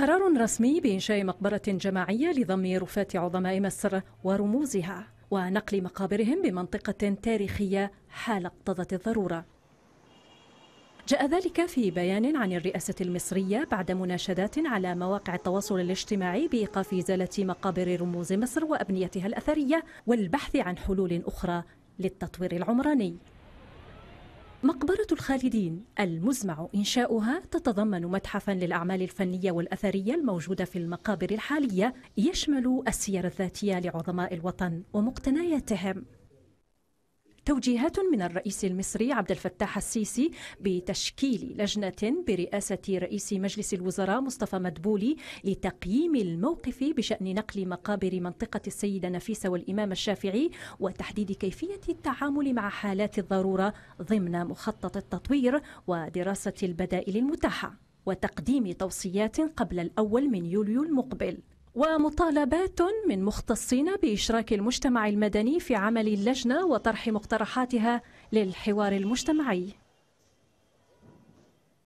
قرار رسمي بإنشاء مقبرة جماعية لضم رفاة عظماء مصر ورموزها ونقل مقابرهم بمنطقة تاريخية حال اقتضت الضرورة جاء ذلك في بيان عن الرئاسة المصرية بعد مناشدات على مواقع التواصل الاجتماعي بإيقاف إزالة مقابر رموز مصر وأبنيتها الأثرية والبحث عن حلول أخرى للتطوير العمراني مقبرة الخالدين المزمع إنشاؤها تتضمن متحفا للأعمال الفنية والأثرية الموجودة في المقابر الحالية يشمل السير الذاتية لعظماء الوطن ومقتنياتهم توجيهات من الرئيس المصري عبد الفتاح السيسي بتشكيل لجنة برئاسة رئيس مجلس الوزراء مصطفى مدبولي لتقييم الموقف بشأن نقل مقابر منطقة السيدة نفيسة والإمام الشافعي وتحديد كيفية التعامل مع حالات الضرورة ضمن مخطط التطوير ودراسة البدائل المتاحة وتقديم توصيات قبل الأول من يوليو المقبل ومطالبات من مختصين بإشراك المجتمع المدني في عمل اللجنة وطرح مقترحاتها للحوار المجتمعي